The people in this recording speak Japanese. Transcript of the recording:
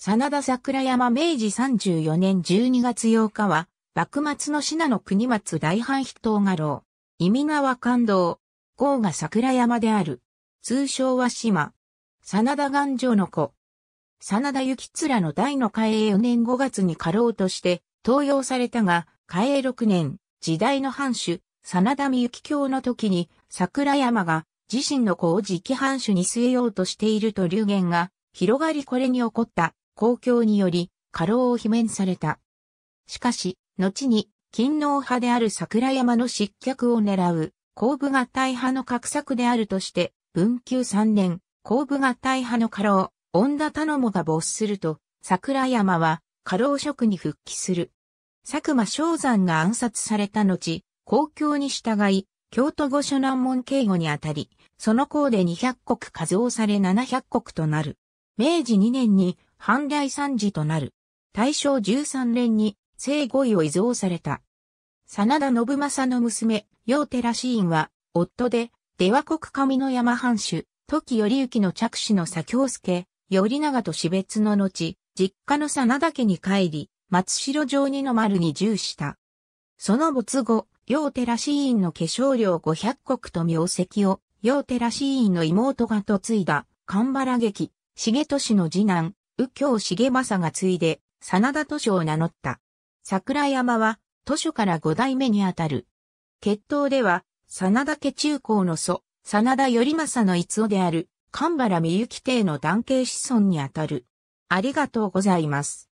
真田桜山明治34年12月8日は、幕末の品の国松大半筆頭画廊。意味川感動。郷が桜山である。通称は島。真田岩城の子。真田幸面の大の開営4年5月にろうとして登用されたが、開営6年、時代の藩主、真田美ゆ卿の時に桜山が自身の子を直藩主に据えようとしていると流言が広がりこれに起こった公共により過労を罷免された。しかし、後に、勤王派である桜山の失脚を狙う、後部合体派の格策であるとして、文久3年、後部合体派の過労、恩田頼母が没すると、桜山は、過労職に復帰する。佐久間昭山が暗殺された後、公共に従い、京都御所難門警護にあたり、その項で200国数をされ700国となる。明治2年に反来三次となる。大正13年に正五位を遺贈された。真田信正の娘、陽寺寺院は、夫で、出羽国上の山藩主、時頼之の着手の左京介、頼長と死別の後、実家の真田家に帰り、松代城二の丸に従した。その没後、陽寺寺院の化粧料五百石国と名跡を、陽寺寺院の妹が嫁いだ、神原劇、重利の次男、右京重政が継いで、真田図書を名乗った。桜山は、図書から五代目にあたる。決闘では、真田家中高の祖、真田頼政の逸夫である、神原美幸帝の男系子孫にあたる。ありがとうございます。